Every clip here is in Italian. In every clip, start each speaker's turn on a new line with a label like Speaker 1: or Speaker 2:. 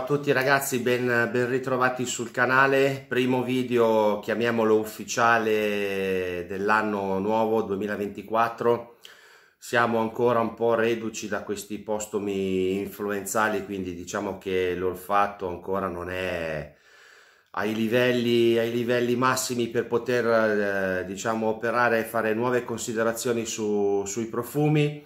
Speaker 1: Ciao a tutti ragazzi, ben, ben, ritrovati sul canale. Primo video, chiamiamolo ufficiale, dell'anno nuovo 2024. Siamo ancora un po' reduci da questi postumi influenzali, quindi diciamo che l'olfatto ancora non è ai livelli, ai livelli massimi per poter eh, diciamo, operare e fare nuove considerazioni su, sui profumi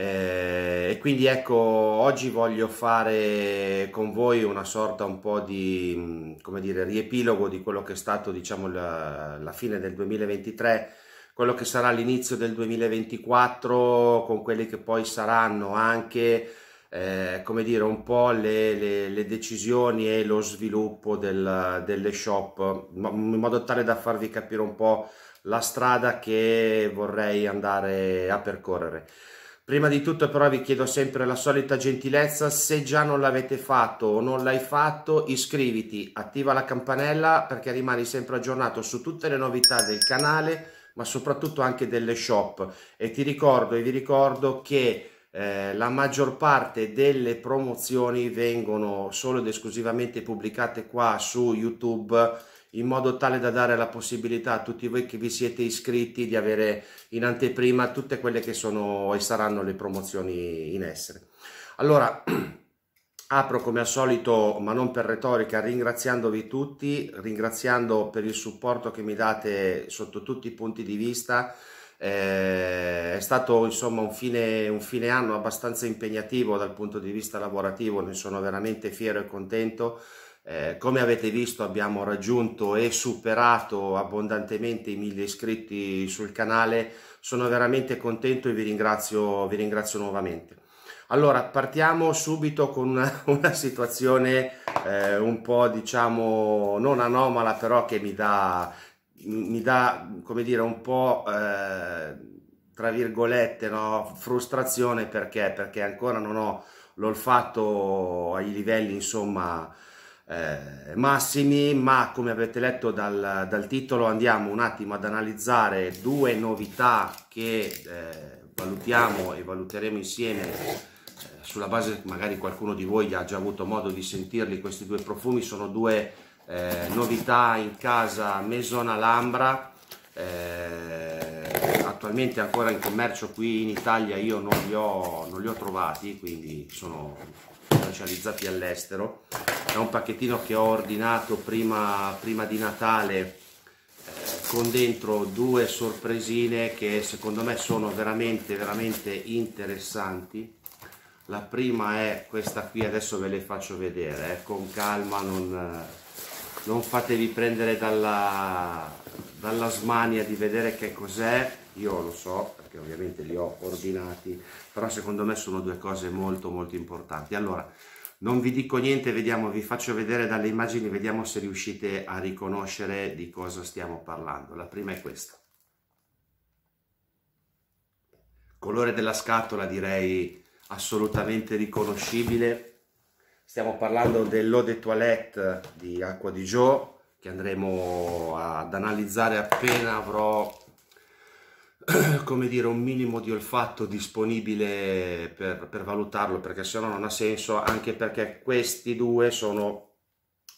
Speaker 1: eh, e quindi ecco, oggi voglio fare con voi una sorta un po' di, come dire, riepilogo di quello che è stato, diciamo, la, la fine del 2023, quello che sarà l'inizio del 2024, con quelli che poi saranno anche, eh, come dire, un po' le, le, le decisioni e lo sviluppo del, delle shop, in modo tale da farvi capire un po' la strada che vorrei andare a percorrere. Prima di tutto però vi chiedo sempre la solita gentilezza, se già non l'avete fatto o non l'hai fatto iscriviti, attiva la campanella perché rimani sempre aggiornato su tutte le novità del canale ma soprattutto anche delle shop e ti ricordo e vi ricordo che eh, la maggior parte delle promozioni vengono solo ed esclusivamente pubblicate qua su YouTube in modo tale da dare la possibilità a tutti voi che vi siete iscritti di avere in anteprima tutte quelle che sono e saranno le promozioni in essere. Allora, apro come al solito, ma non per retorica, ringraziandovi tutti, ringraziando per il supporto che mi date sotto tutti i punti di vista. Eh, è stato insomma un fine, un fine anno abbastanza impegnativo dal punto di vista lavorativo, ne sono veramente fiero e contento eh, come avete visto abbiamo raggiunto e superato abbondantemente i mille iscritti sul canale, sono veramente contento e vi ringrazio, vi ringrazio nuovamente. Allora, partiamo subito con una, una situazione eh, un po' diciamo non anomala, però che mi dà, mi dà come dire, un po' eh, tra virgolette no? frustrazione perché? Perché ancora non ho l'olfatto ai livelli insomma eh, massimi, ma come avete letto dal, dal, titolo andiamo un attimo ad analizzare due novità che eh, valutiamo e valuteremo insieme eh, sulla base magari qualcuno di voi ha già avuto modo di sentirli questi due profumi sono due eh, novità in casa Maison Alhambra eh, attualmente ancora in commercio qui in Italia io non li ho, non li ho trovati quindi sono commercializzati all'estero. È un pacchettino che ho ordinato prima, prima di Natale eh, con dentro due sorpresine che secondo me sono veramente veramente interessanti. La prima è questa qui, adesso ve le faccio vedere, eh, con calma, non, non fatevi prendere dalla, dalla smania di vedere che cos'è io lo so perché ovviamente li ho ordinati, però secondo me sono due cose molto molto importanti. Allora, non vi dico niente, vediamo, vi faccio vedere dalle immagini, vediamo se riuscite a riconoscere di cosa stiamo parlando. La prima è questa. Colore della scatola direi assolutamente riconoscibile. Stiamo parlando dell'eau de toilette di Acqua di Gio che andremo ad analizzare appena avrò come dire, un minimo di olfatto disponibile per, per valutarlo, perché se no non ha senso, anche perché questi due sono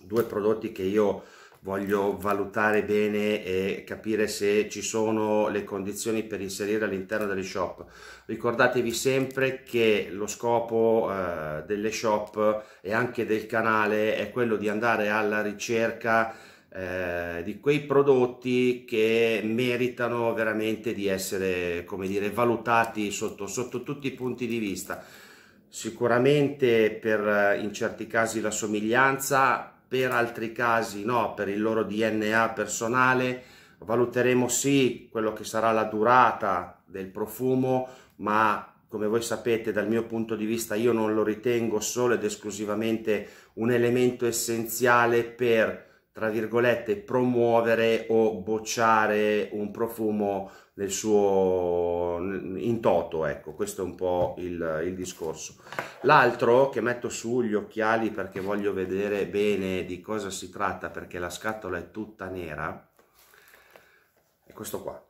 Speaker 1: due prodotti che io voglio valutare bene e capire se ci sono le condizioni per inserire all'interno delle shop. Ricordatevi sempre che lo scopo eh, delle shop e anche del canale è quello di andare alla ricerca eh, di quei prodotti che meritano veramente di essere, come dire, valutati sotto, sotto tutti i punti di vista. Sicuramente per, eh, in certi casi la somiglianza, per altri casi no, per il loro DNA personale. Valuteremo sì quello che sarà la durata del profumo, ma come voi sapete dal mio punto di vista io non lo ritengo solo ed esclusivamente un elemento essenziale per tra virgolette, promuovere o bocciare un profumo nel suo in toto, ecco, questo è un po' il, il discorso. L'altro che metto sugli occhiali perché voglio vedere bene di cosa si tratta, perché la scatola è tutta nera, è questo qua.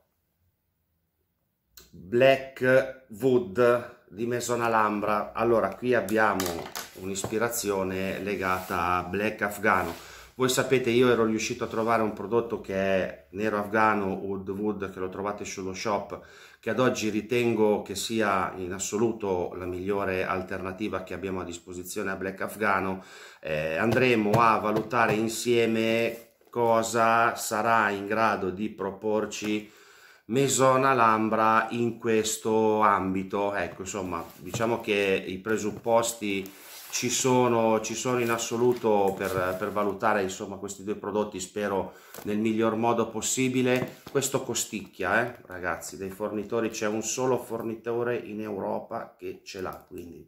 Speaker 1: Black Wood di Maison Alhambra. Allora, qui abbiamo un'ispirazione legata a Black Afghano voi sapete, io ero riuscito a trovare un prodotto che è nero afgano Wood Wood, che lo trovate sullo shop, che ad oggi ritengo che sia in assoluto la migliore alternativa che abbiamo a disposizione a Black Afgano. Eh, andremo a valutare insieme cosa sarà in grado di proporci Mesona Lambra in questo ambito. Ecco, insomma, diciamo che i presupposti ci sono, ci sono in assoluto per, per valutare insomma, questi due prodotti, spero nel miglior modo possibile. Questo costicchia, eh, ragazzi, dei fornitori c'è un solo fornitore in Europa che ce l'ha, quindi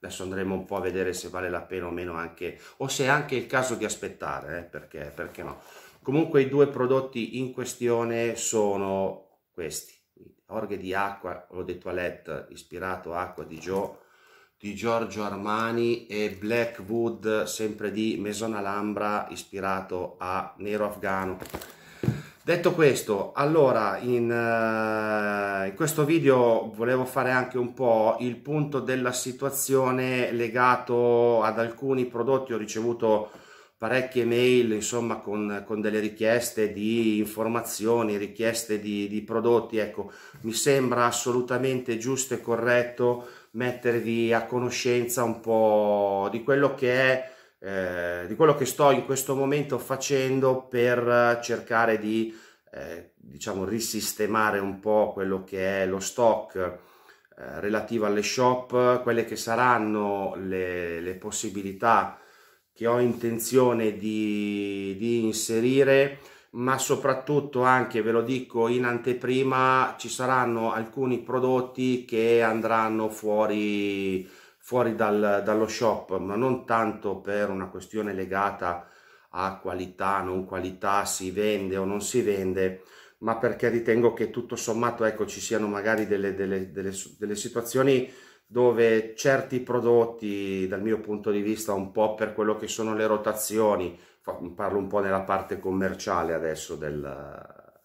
Speaker 1: adesso andremo un po' a vedere se vale la pena o meno anche, o se è anche il caso di aspettare, eh, perché, perché no. Comunque i due prodotti in questione sono questi, orghe di acqua, l'ho detto a Let, ispirato a acqua di Joe, di Giorgio Armani e Blackwood, sempre di Maison Alhambra, ispirato a Nero Afgano. Detto questo, allora in, uh, in, questo video volevo fare anche un po' il punto della situazione legato ad alcuni prodotti. Ho ricevuto parecchie mail, insomma, con, con delle richieste di informazioni, richieste di, di prodotti. Ecco, mi sembra assolutamente giusto e corretto mettervi a conoscenza un po' di quello che è eh, di quello che sto in questo momento facendo per cercare di eh, diciamo risistemare un po' quello che è lo stock eh, relativo alle shop, quelle che saranno le, le possibilità che ho intenzione di, di inserire ma soprattutto anche ve lo dico in anteprima ci saranno alcuni prodotti che andranno fuori, fuori dal, dallo shop ma non tanto per una questione legata a qualità non qualità si vende o non si vende ma perché ritengo che tutto sommato ecco ci siano magari delle, delle, delle, delle situazioni dove certi prodotti, dal mio punto di vista, un po' per quello che sono le rotazioni, parlo un po' nella parte commerciale adesso del,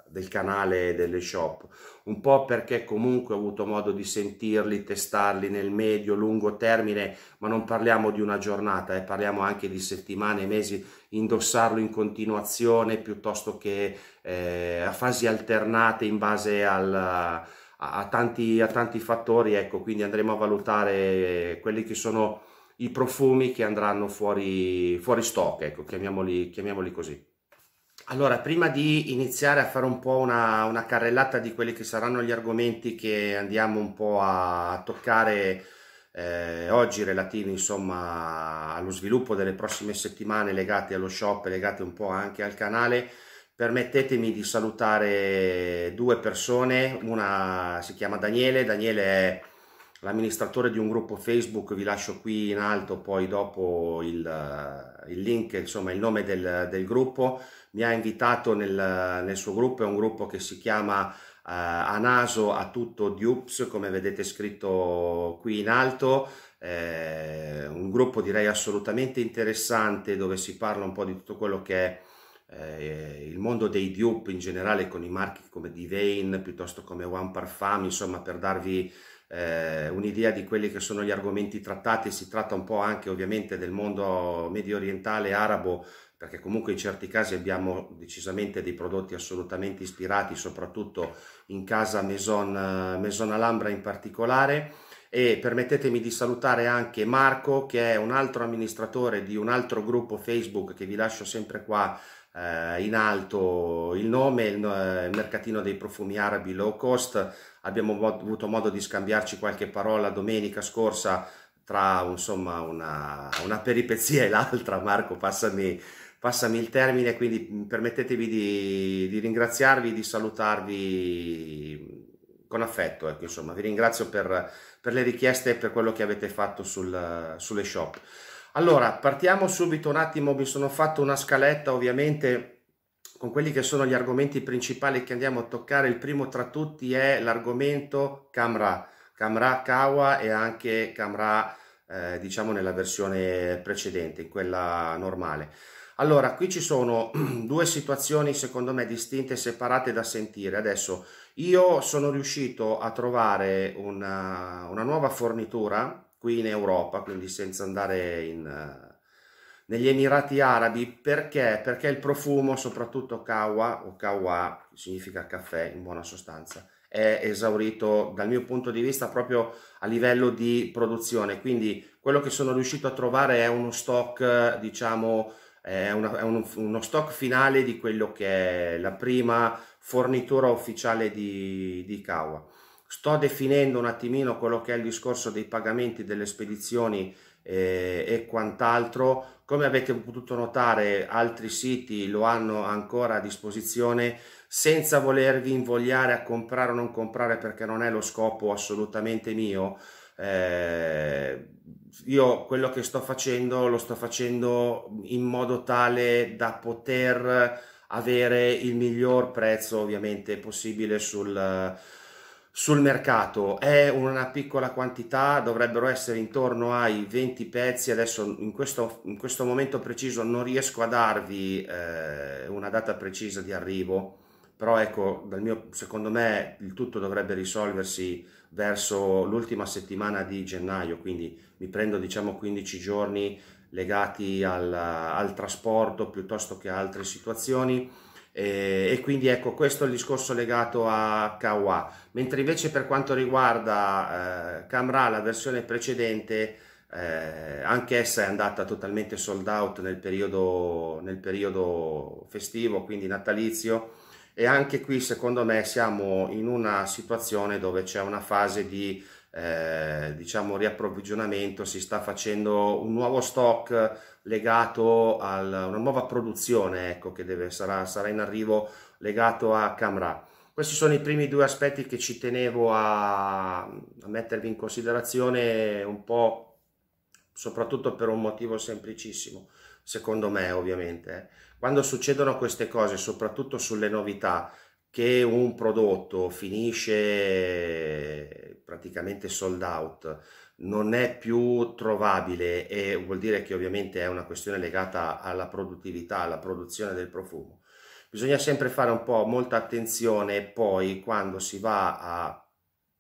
Speaker 1: del canale e delle shop, un po' perché comunque ho avuto modo di sentirli, testarli nel medio, lungo termine, ma non parliamo di una giornata, eh, parliamo anche di settimane, mesi, indossarlo in continuazione piuttosto che eh, a fasi alternate in base al a tanti, a tanti fattori, ecco, quindi andremo a valutare quelli che sono i profumi che andranno fuori, fuori stock, ecco, chiamiamoli, chiamiamoli così. Allora, prima di iniziare a fare un po' una, una, carrellata di quelli che saranno gli argomenti che andiamo un po' a toccare eh, oggi relativi insomma allo sviluppo delle prossime settimane legate allo shop, legate un po' anche al canale, Permettetemi di salutare due persone, una si chiama Daniele, Daniele è l'amministratore di un gruppo Facebook, vi lascio qui in alto poi dopo il, il link, insomma il nome del, del, gruppo, mi ha invitato nel, nel suo gruppo, è un gruppo che si chiama Uh, eh, a naso a tutto Dupes, come vedete scritto qui in alto, eh, un gruppo direi assolutamente interessante dove si parla un po' di tutto quello che è eh, il mondo dei dupe in generale con i marchi come Divane piuttosto come One Parfum, insomma per darvi eh, un'idea di quelli che sono gli argomenti trattati, si tratta un po' anche ovviamente del mondo medio orientale arabo perché comunque in certi casi abbiamo decisamente dei prodotti assolutamente ispirati, soprattutto in casa Maison, Maison Alhambra in particolare. E permettetemi di salutare anche Marco, che è un altro amministratore di un altro gruppo Facebook che vi lascio sempre qua eh, in alto il nome, il, eh, mercatino dei profumi arabi low cost, abbiamo avuto modo di scambiarci qualche parola domenica scorsa tra insomma una, una peripezia e l'altra, Marco passami, passami, il termine, quindi mm, permettetevi di, di ringraziarvi, di salutarvi con affetto, ecco, insomma vi ringrazio per, per le richieste e per quello che avete fatto sul, sulle shop. Allora, partiamo subito un attimo, mi sono fatto una scaletta ovviamente con quelli che sono gli argomenti principali che andiamo a toccare. Il primo tra tutti è l'argomento Camra, Camra Kawa e anche Camra eh, diciamo nella versione precedente, in quella normale. Allora, qui ci sono due situazioni secondo me distinte e separate da sentire. Adesso io sono riuscito a trovare una, una nuova fornitura qui in Europa, quindi senza andare in, eh, negli Emirati Arabi perché? Perché il profumo, soprattutto kawa o kawa, significa caffè in buona sostanza, è esaurito dal mio punto di vista proprio a livello di produzione. Quindi quello che sono riuscito a trovare è uno stock, diciamo, è, una, è un, uno stock finale di quello che è la prima fornitura ufficiale di, di kawa. Sto definendo un attimino quello che è il discorso dei pagamenti delle spedizioni eh, e quant'altro. Come avete potuto notare, altri siti lo hanno ancora a disposizione senza volervi invogliare a comprare o non comprare perché non è lo scopo assolutamente mio. Eh, io quello che sto facendo lo sto facendo in modo tale da poter avere il miglior prezzo ovviamente possibile sul, sul mercato è una piccola quantità, dovrebbero essere intorno ai 20 pezzi, adesso in questo, in questo momento preciso non riesco a darvi eh, una data precisa di arrivo, però ecco, mio, secondo me il tutto dovrebbe risolversi verso l'ultima settimana di gennaio, quindi mi prendo diciamo 15 giorni legati al, al trasporto piuttosto che altre situazioni e, eh, e quindi ecco questo è il discorso legato a Kawa. Mentre invece per quanto riguarda eh, Camra, la versione precedente, eh, anche essa è andata totalmente sold out nel periodo, nel periodo festivo, quindi natalizio e anche qui secondo me siamo in una situazione dove c'è una fase di eh, diciamo riapprovvigionamento, si sta facendo un nuovo stock legato a una nuova produzione ecco, che deve, sarà, sarà in arrivo legato a Camra. Questi sono i primi due aspetti che ci tenevo a, a mettervi in considerazione un po' soprattutto per un motivo semplicissimo, secondo me ovviamente. Eh. Quando succedono queste cose, soprattutto sulle novità, che un prodotto finisce praticamente sold out, non è più trovabile e vuol dire che ovviamente è una questione legata alla produttività, alla produzione del profumo. Bisogna sempre fare un po' molta attenzione poi quando si va a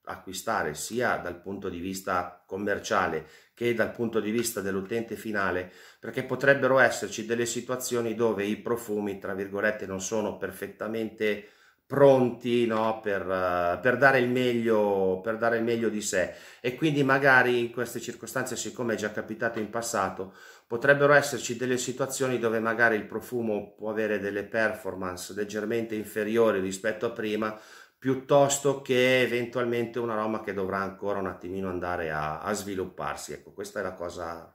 Speaker 1: acquistare sia dal punto di vista commerciale che dal punto di vista dell'utente finale perché potrebbero esserci delle situazioni dove i profumi tra virgolette non sono perfettamente pronti no, per, eh, per, dare il meglio, per dare il meglio di sé e quindi magari in queste circostanze, siccome è già capitato in passato, potrebbero esserci delle situazioni dove magari il profumo può avere delle performance leggermente inferiori rispetto a prima, piuttosto che eventualmente un aroma che dovrà ancora un attimino andare a, a svilupparsi. Ecco, questa è la cosa,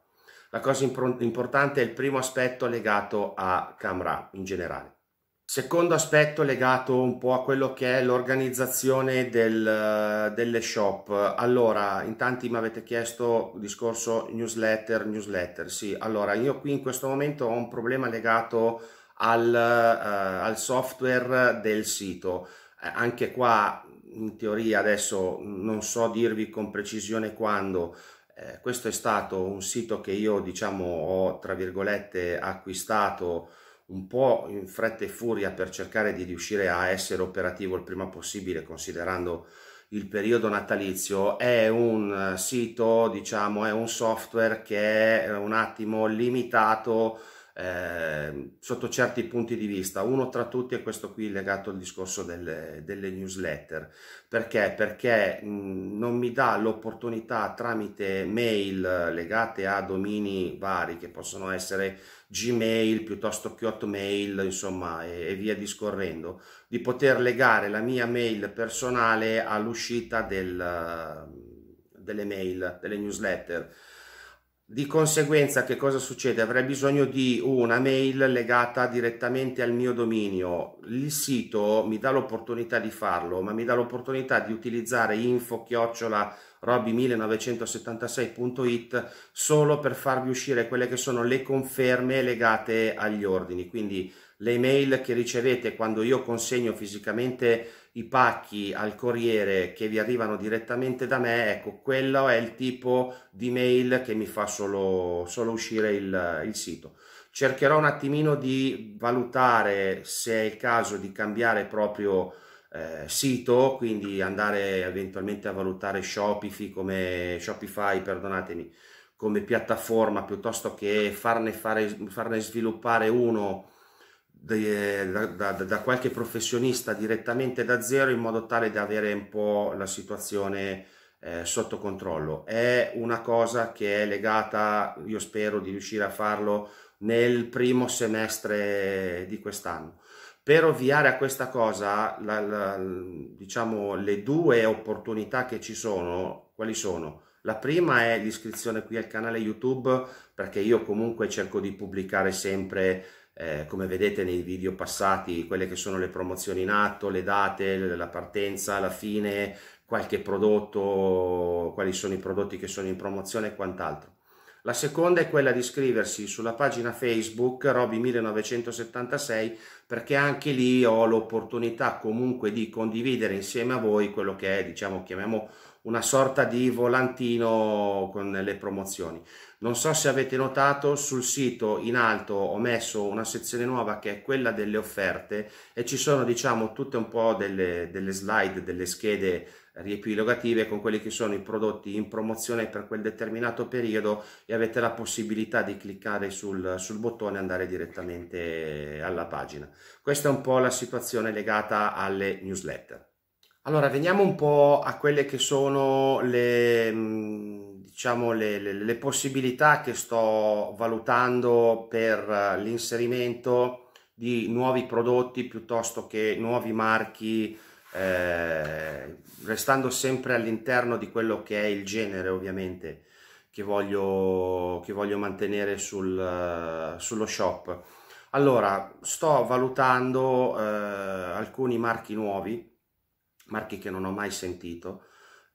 Speaker 1: la cosa importante, è il primo aspetto legato a Camra in generale. Secondo aspetto legato un po' a quello che è l'organizzazione del, delle shop. Allora, in tanti mi avete chiesto il discorso newsletter, newsletter. Sì, allora io qui in questo momento ho un problema legato al, eh, al software del sito. Eh, anche qua, in teoria, adesso non so dirvi con precisione quando. Eh, questo è stato un sito che io, diciamo, ho, tra virgolette, acquistato un po' in fretta e furia per cercare di riuscire a essere operativo il prima possibile considerando il periodo natalizio è un eh, sito diciamo è un software che è un attimo limitato eh, sotto certi punti di vista. Uno tra tutti è questo qui legato al discorso delle, delle newsletter. Perché? Perché mh, non mi dà l'opportunità tramite mail eh, legate a domini vari che possono essere Gmail piuttosto che Hotmail, insomma, e, e via discorrendo, di poter legare la mia mail personale all'uscita del, eh, delle mail, delle newsletter di conseguenza che cosa succede? Avrei bisogno di una mail legata direttamente al mio dominio. Il sito mi dà l'opportunità di farlo, ma mi dà l'opportunità di utilizzare info chiocciola roby1976.it solo per farvi uscire quelle che sono le conferme legate agli ordini. Quindi le email che ricevete quando io consegno fisicamente i pacchi al corriere che vi arrivano direttamente da me, ecco, quello è il tipo di mail che mi fa solo, solo uscire il, il sito. Cercherò un attimino di valutare se è il caso di cambiare proprio eh, sito, quindi andare eventualmente a valutare Shopify come, Shopify, perdonatemi, come piattaforma piuttosto che farne, fare, farne sviluppare uno eh, da, da, da, qualche professionista direttamente da zero in modo tale da avere un po' la situazione eh, sotto controllo. È una cosa che è legata, io spero di riuscire a farlo nel primo semestre di quest'anno. Per ovviare a questa cosa, la, la, diciamo, le due opportunità che ci sono, quali sono? La prima è l'iscrizione qui al canale YouTube, perché io comunque cerco di pubblicare sempre eh, come vedete nei video passati, quelle che sono le promozioni in atto, le date, la partenza, la fine, qualche prodotto, quali sono i prodotti che sono in promozione e quant'altro. La seconda è quella di iscriversi sulla pagina Facebook Roby1976 perché anche lì ho l'opportunità comunque di condividere insieme a voi quello che è, diciamo, chiamiamo una sorta di volantino con le promozioni. Non so se avete notato, sul sito in alto ho messo una sezione nuova che è quella delle offerte e ci sono diciamo tutte un po' delle, delle slide, delle schede riepilogative con quelli che sono i prodotti in promozione per quel determinato periodo e avete la possibilità di cliccare sul, sul bottone e andare direttamente alla pagina. Questa è un po' la situazione legata alle newsletter. Allora, veniamo un po' a quelle che sono le, mm, diciamo, le, le, le possibilità che sto valutando per eh, l'inserimento di nuovi prodotti piuttosto che nuovi marchi, eh, restando sempre all'interno di quello che è il genere ovviamente che voglio, che voglio mantenere sul, uh, sullo shop. Allora, sto valutando uh, alcuni marchi nuovi marchi che non ho mai sentito.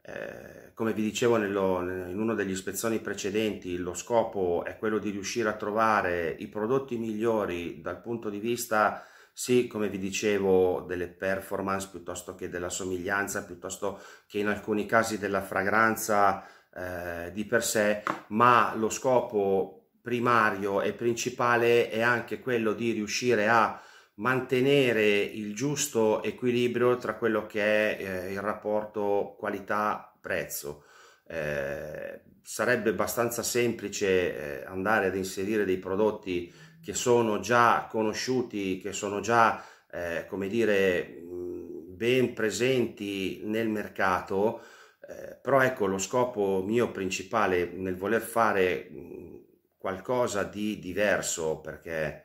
Speaker 1: Eh, come vi dicevo nello, in uno degli ispezioni precedenti, lo scopo è quello di riuscire a trovare i prodotti migliori dal punto di vista, sì, come vi dicevo, delle performance piuttosto che della somiglianza, piuttosto che in alcuni casi della fragranza eh, di per sé, ma lo scopo primario e principale è anche quello di riuscire a mantenere il giusto equilibrio tra quello che è eh, il rapporto qualità-prezzo. Eh, sarebbe abbastanza semplice eh, andare ad inserire dei prodotti che sono già conosciuti, che sono già, eh, come dire, mm, ben presenti nel mercato, eh, però ecco lo scopo mio principale nel voler fare mm, qualcosa di diverso perché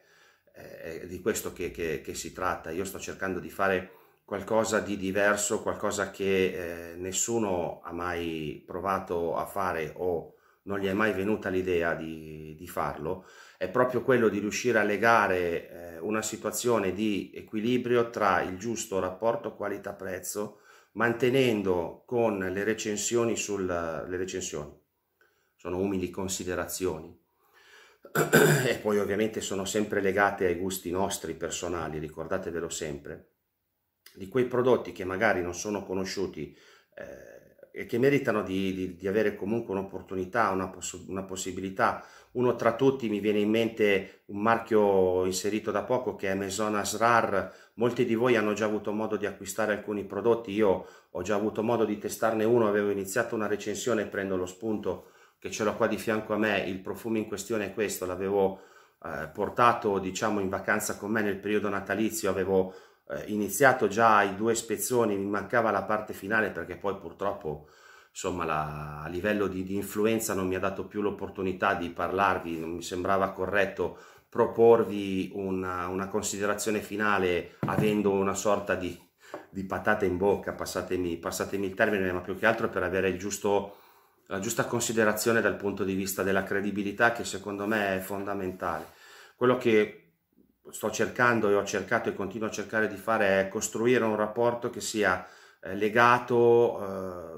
Speaker 1: eh, è di questo che, che, che, si tratta. Io sto cercando di fare qualcosa di diverso, qualcosa che eh, nessuno ha mai provato a fare o non gli è mai venuta l'idea di, di, farlo, è proprio quello di riuscire a legare eh, una situazione di equilibrio tra il giusto rapporto qualità-prezzo, mantenendo con le recensioni, sul, le recensioni, sono umili considerazioni, e poi ovviamente sono sempre legate ai gusti nostri personali, ricordatevelo sempre, di quei prodotti che magari non sono conosciuti eh, e che meritano di, di, di avere comunque un'opportunità, una, poss una, possibilità. Uno tra tutti mi viene in mente un marchio inserito da poco che è Maison Asrar, molti di voi hanno già avuto modo di acquistare alcuni prodotti, io ho già avuto modo di testarne uno, avevo iniziato una recensione, prendo lo spunto che ce l'ho qua di fianco a me, il profumo in questione è questo, l'avevo eh, portato diciamo in vacanza con me nel periodo natalizio, avevo eh, iniziato già i due spezzoni, mi mancava la parte finale perché poi purtroppo insomma la, a livello di, di influenza non mi ha dato più l'opportunità di parlarvi, non mi sembrava corretto proporvi una, una, considerazione finale avendo una sorta di, di patata in bocca, passatemi, passatemi, il termine, ma più che altro per avere il giusto la giusta considerazione dal punto di vista della credibilità che secondo me è fondamentale. Quello che sto cercando e ho cercato e continuo a cercare di fare è costruire un rapporto che sia eh, legato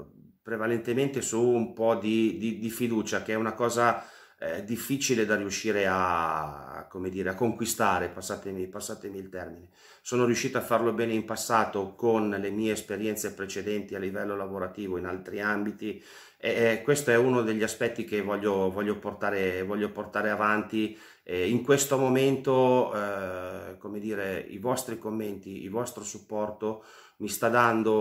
Speaker 1: eh, prevalentemente su un po' di, di, di fiducia, che è una cosa eh, difficile da riuscire a, dire, a conquistare, passatemi, passatemi il termine. Sono riuscito a farlo bene in passato con le mie esperienze precedenti a livello lavorativo in altri ambiti, e questo è uno degli aspetti che voglio, voglio, portare, voglio portare, avanti. E in questo momento, eh, come dire, i vostri commenti, il vostro supporto mi sta dando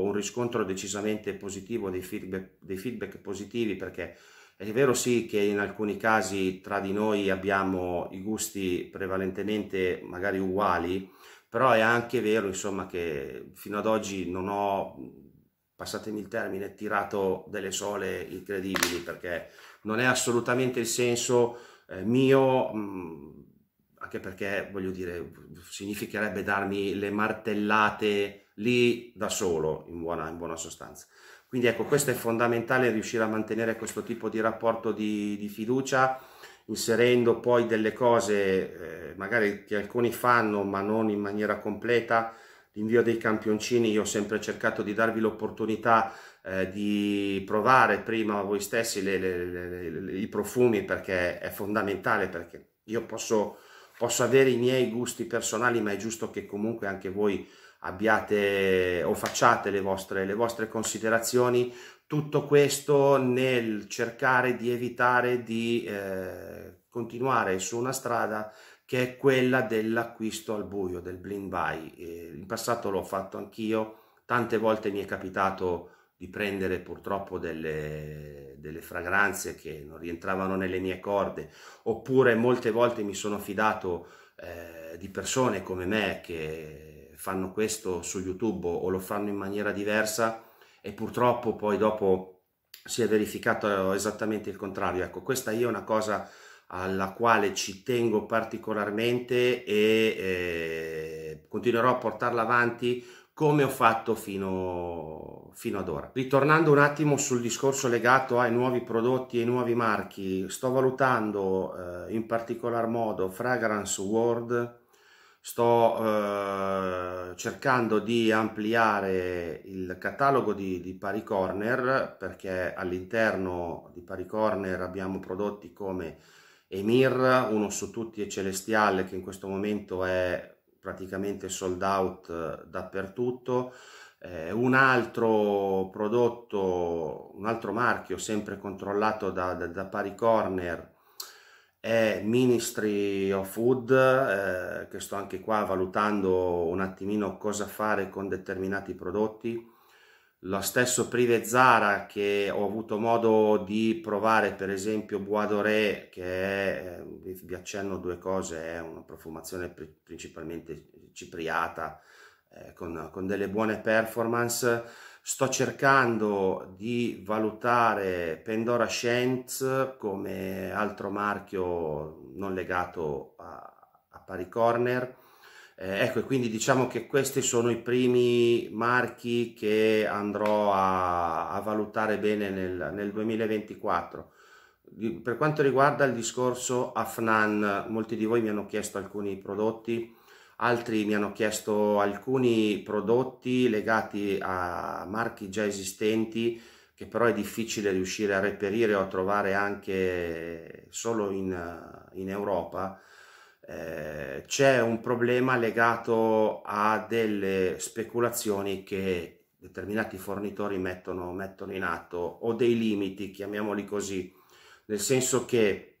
Speaker 1: un riscontro decisamente positivo, dei feedback, dei feedback positivi, perché è vero sì che in alcuni casi tra di noi abbiamo i gusti prevalentemente magari uguali, però è anche vero, insomma, che fino ad oggi non ho passatemi il termine, tirato delle sole incredibili perché non è assolutamente il senso eh, mio, mh, mm, anche perché voglio dire, significherebbe darmi le martellate lì da solo, in buona, in buona sostanza. Quindi ecco, questo è fondamentale riuscire a mantenere questo tipo di rapporto di, di fiducia, inserendo poi delle cose eh, magari che alcuni fanno ma non in maniera completa, l'invio dei campioncini, io ho sempre cercato di darvi l'opportunità eh, di provare prima voi stessi le, le, le, i profumi perché è fondamentale, perché io posso, posso avere i miei gusti personali, ma è giusto che comunque anche voi abbiate o facciate le vostre, le vostre considerazioni. Tutto questo nel cercare di evitare di eh, continuare su una strada che è quella dell'acquisto al buio, del blind buy. Eh, in passato l'ho fatto anch'io, tante volte mi è capitato di prendere purtroppo delle, delle, fragranze che non rientravano nelle mie corde, oppure molte volte mi sono fidato eh, di persone come me che fanno questo su YouTube o lo fanno in maniera diversa e purtroppo poi dopo si è verificato esattamente il contrario. Ecco, questa io è una cosa alla quale ci tengo particolarmente e eh, continuerò a portarla avanti come ho fatto fino, fino, ad ora. Ritornando un attimo sul discorso legato ai nuovi prodotti e ai nuovi marchi, sto valutando eh, in particolar modo Fragrance World, sto eh, cercando di ampliare il catalogo di, di Pari perché all'interno di Paricorner abbiamo prodotti come Emir, uno su tutti e Celestiale che in questo momento è praticamente sold out eh, dappertutto. Eh, un altro prodotto, un altro marchio sempre controllato da, da, da Pari Corner è Ministry of Food, eh, che sto anche qua valutando un attimino cosa fare con determinati prodotti lo stesso Prive Zara che ho avuto modo di provare, per esempio Bois Doré, che è, eh, vi accenno due cose, è una profumazione principalmente cipriata, eh, con, con delle buone performance. Sto cercando di valutare Pandora Shant come altro marchio non legato a, a Pari Corner, eh, ecco, e quindi diciamo che questi sono i primi marchi che andrò a, a valutare bene nel, nel 2024. per quanto riguarda il discorso Afnan, molti di voi mi hanno chiesto alcuni prodotti, altri mi hanno chiesto alcuni prodotti legati a marchi già esistenti che però è difficile riuscire a reperire o a trovare anche solo in, in Europa eh, c'è un problema legato a delle speculazioni che determinati fornitori mettono, mettono in atto o dei limiti, chiamiamoli così, nel senso che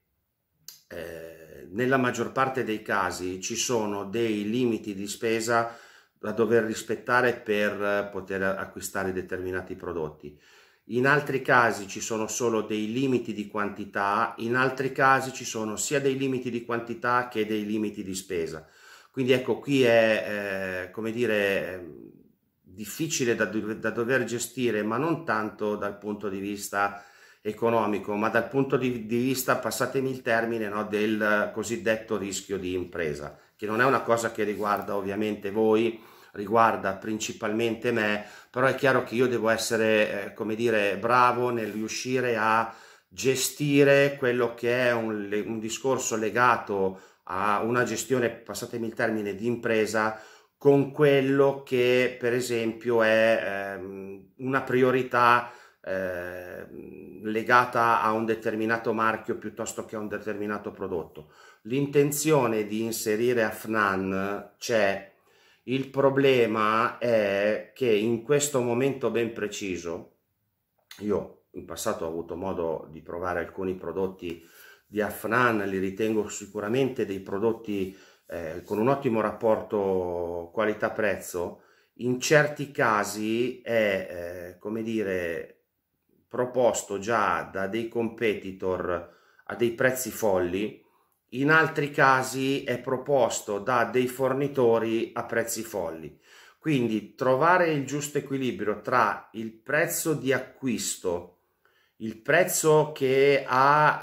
Speaker 1: eh, nella maggior parte dei casi ci sono dei limiti di spesa da dover rispettare per poter acquistare determinati prodotti in altri casi ci sono solo dei limiti di quantità, in altri casi ci sono sia dei limiti di quantità che dei limiti di spesa. Quindi ecco, qui è, eh, come dire, ehm, difficile da, da, dover gestire, ma non tanto dal punto di vista economico, ma dal punto di, di vista, passatemi il termine, no, del cosiddetto rischio di impresa, che non è una cosa che riguarda ovviamente voi, riguarda principalmente me, però è chiaro che io devo essere, eh, come dire, bravo nel riuscire a gestire quello che è un, un discorso legato a una gestione, passatemi il termine, di impresa con quello che per esempio è ehm, una priorità eh, legata a un determinato marchio piuttosto che a un determinato prodotto. L'intenzione di inserire AFNAN c'è il problema è che in questo momento ben preciso, io in passato ho avuto modo di provare alcuni prodotti di Afnan, li ritengo sicuramente dei prodotti eh, con un ottimo rapporto qualità-prezzo, in certi casi è, eh, come dire, proposto già da dei competitor a dei prezzi folli in altri casi è proposto da dei fornitori a prezzi folli. Quindi trovare il giusto equilibrio tra il prezzo di acquisto, il prezzo che ha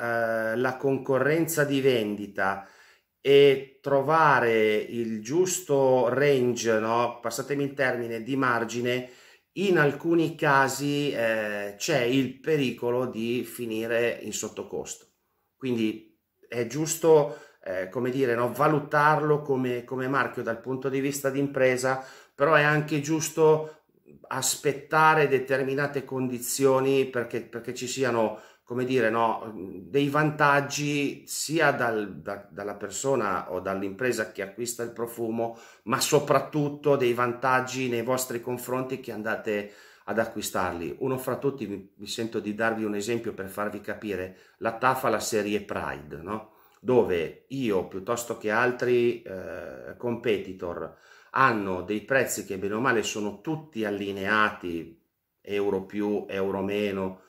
Speaker 1: eh, la concorrenza di vendita e trovare il giusto range, no? passatemi il termine, di margine, in alcuni casi eh, c'è il pericolo di finire in sottocosto. Quindi è giusto, eh, come dire, no, valutarlo come, come marchio dal punto di vista d'impresa, però è anche giusto aspettare determinate condizioni perché, perché ci siano come dire, no, dei vantaggi sia dal, da, dalla persona o dall'impresa che acquista il profumo, ma soprattutto dei vantaggi nei vostri confronti che andate a ad acquistarli. Uno fra tutti, mi sento di darvi un esempio per farvi capire, la TAFA, la serie Pride, no? dove io piuttosto che altri eh, competitor hanno dei prezzi che bene o male sono tutti allineati, euro più, euro meno,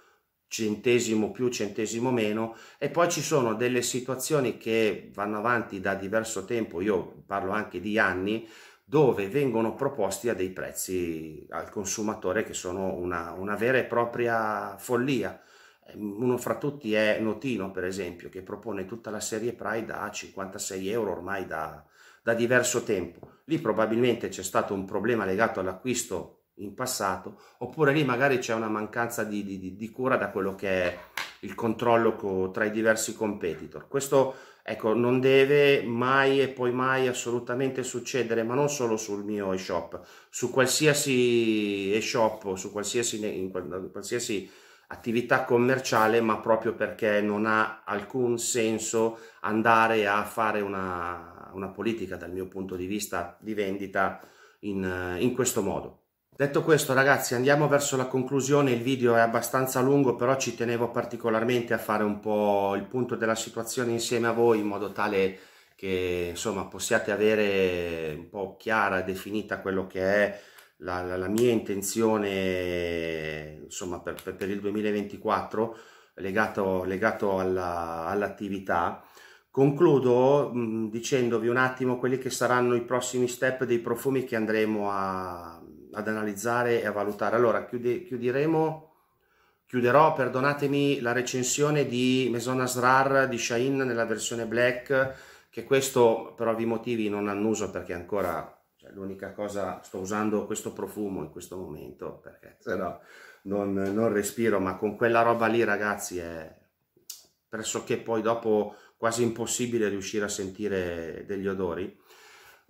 Speaker 1: centesimo più, centesimo meno, e poi ci sono delle situazioni che vanno avanti da diverso tempo, io parlo anche di anni, dove vengono proposti a dei prezzi al consumatore che sono una, una vera e propria follia. Ehm, uno fra tutti è Notino, per esempio, che propone tutta la serie Pride a 56 euro ormai da, da diverso tempo. Lì probabilmente c'è stato un problema legato all'acquisto in passato, oppure lì magari c'è una mancanza di, di, di, cura da quello che è il controllo co, tra i diversi competitor. Questo Ecco, non deve mai e poi mai assolutamente succedere, ma non solo sul mio e-shop, su qualsiasi e-shop, o su qualsiasi, in qualsiasi attività commerciale, ma proprio perché non ha alcun senso andare a fare una, una politica dal mio punto di vista di vendita in, in questo modo. Detto questo ragazzi andiamo verso la conclusione, il video è abbastanza lungo però ci tenevo particolarmente a fare un po' il punto della situazione insieme a voi in modo tale che insomma possiate avere un po' chiara e definita quello che è la, la, la mia intenzione insomma per, per, per il 2024 legato, legato all'attività. Concludo mh, dicendovi un attimo quelli che saranno i prossimi step dei profumi che andremo a ad analizzare e a valutare. Allora, chiude, chiuderemo, chiuderò, perdonatemi, la recensione di Maison Asrar di Shain nella versione black, che questo per ovvi motivi non annuso perché ancora cioè, l'unica cosa, sto usando questo profumo in questo momento, perché se no non, non respiro, ma con quella roba lì ragazzi è pressoché poi dopo quasi impossibile riuscire a sentire degli odori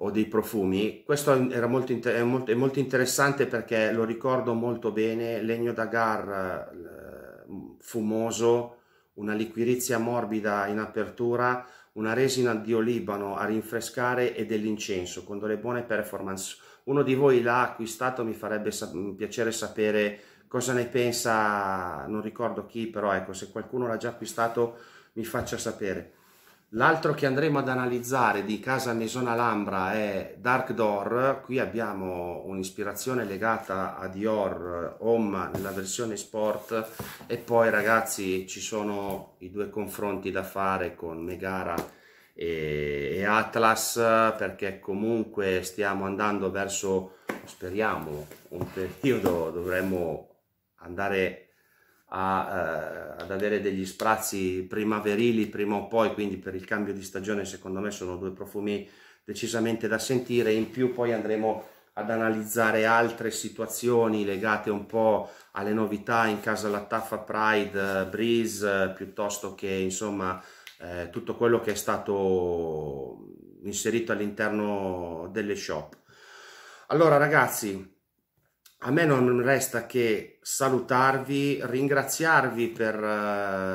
Speaker 1: o dei profumi. Mm. Questo era molto, è molto, è molto interessante perché lo ricordo molto bene, legno d'agar eh, mm, fumoso, una liquirizia morbida in apertura, una resina di olibano a rinfrescare e dell'incenso con delle buone performance. Uno di voi l'ha acquistato, mi farebbe sa- mm, piacere sapere cosa ne pensa, non ricordo chi, però ecco, se qualcuno l'ha già acquistato mi faccia sapere. L'altro che andremo ad analizzare di Casa Maison Alhambra è Dark Door, qui abbiamo un'ispirazione legata a Dior Home nella versione sport e poi ragazzi ci sono i due confronti da fare con Megara e, e Atlas perché comunque stiamo andando verso, speriamo, un periodo dovremmo andare a, eh, ad avere degli sprazzi primaverili prima o poi, quindi per il cambio di stagione secondo me sono due profumi decisamente da sentire, in più poi andremo ad analizzare altre situazioni legate un po' alle novità in casa la Taffa Pride eh, Breeze eh, piuttosto che insomma eh, tutto quello che è stato inserito all'interno delle shop. Allora ragazzi, a me non resta che salutarvi, ringraziarvi per uh,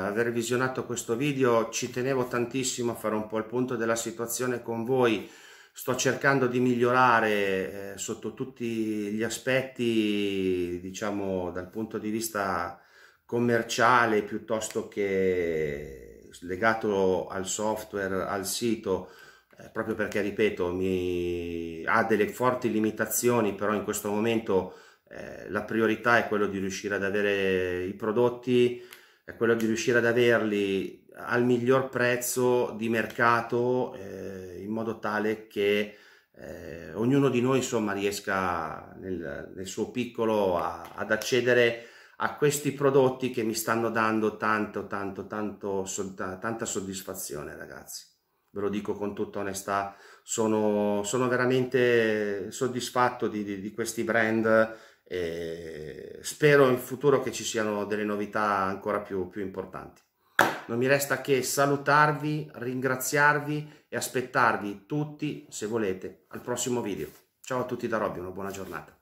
Speaker 1: aver visionato questo video, ci tenevo tantissimo a fare un po' il punto della situazione con voi, sto cercando di migliorare eh, sotto tutti gli aspetti, diciamo dal punto di vista commerciale piuttosto che legato al software, al sito, eh, proprio perché, ripeto, mi... ha delle forti limitazioni, però in questo momento eh, la priorità è quello di riuscire ad avere i prodotti, è quello di riuscire ad averli al miglior prezzo di mercato eh, in modo tale che eh, ognuno di noi insomma riesca nel, nel suo piccolo a, ad accedere a questi prodotti che mi stanno dando tanto tanto tanto so, tanta soddisfazione ragazzi ve lo dico con tutta onestà sono, sono veramente soddisfatto di, di, di questi brand e spero in futuro che ci siano delle novità ancora più, più importanti. Non mi resta che salutarvi, ringraziarvi e aspettarvi tutti, se volete, al prossimo video. Ciao a tutti da Robby, una buona giornata.